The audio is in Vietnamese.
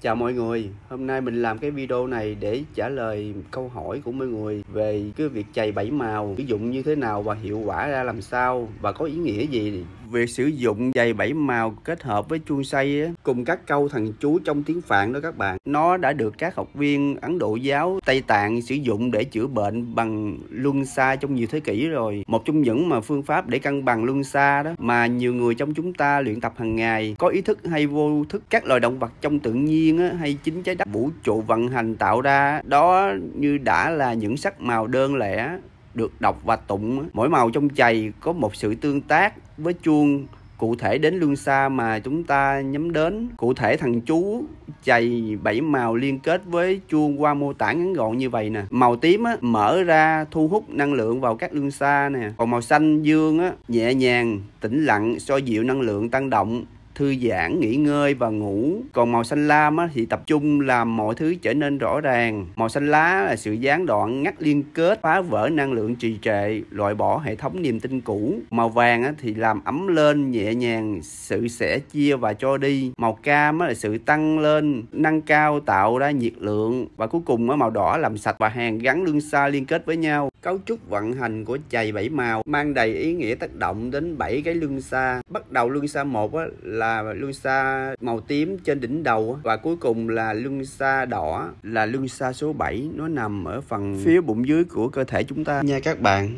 Chào mọi người, hôm nay mình làm cái video này để trả lời câu hỏi của mọi người về cái việc chày bảy màu sử dụng như thế nào và hiệu quả ra làm sao và có ý nghĩa gì việc sử dụng giày bảy màu kết hợp với chuông say cùng các câu thần chú trong tiếng Phạn đó các bạn nó đã được các học viên Ấn Độ giáo Tây Tạng sử dụng để chữa bệnh bằng luân xa trong nhiều thế kỷ rồi một trong những mà phương pháp để cân bằng luân xa đó mà nhiều người trong chúng ta luyện tập hàng ngày có ý thức hay vô thức các loài động vật trong tự nhiên hay chính trái đất vũ trụ vận hành tạo ra đó như đã là những sắc màu đơn lẻ được đọc và tụng mỗi màu trong chày có một sự tương tác với chuông cụ thể đến lương xa mà chúng ta nhắm đến cụ thể thằng chú chày bảy màu liên kết với chuông qua mô tả ngắn gọn như vậy nè màu tím á, mở ra thu hút năng lượng vào các lương xa nè còn màu xanh dương á, nhẹ nhàng tĩnh lặng so dịu năng lượng tăng động thư giãn nghỉ ngơi và ngủ còn màu xanh lam á, thì tập trung làm mọi thứ trở nên rõ ràng màu xanh lá là sự gián đoạn ngắt liên kết phá vỡ năng lượng trì trệ loại bỏ hệ thống niềm tin cũ màu vàng á, thì làm ấm lên nhẹ nhàng sự sẻ chia và cho đi màu cam á, là sự tăng lên nâng cao tạo ra nhiệt lượng và cuối cùng á, màu đỏ làm sạch và hàng gắn lương xa liên kết với nhau Cấu trúc vận hành của chày bảy màu mang đầy ý nghĩa tác động đến bảy cái lương xa. Bắt đầu lương xa một là lương xa màu tím trên đỉnh đầu và cuối cùng là lương xa đỏ là lương xa số 7 nó nằm ở phần phía bụng dưới của cơ thể chúng ta nha các bạn.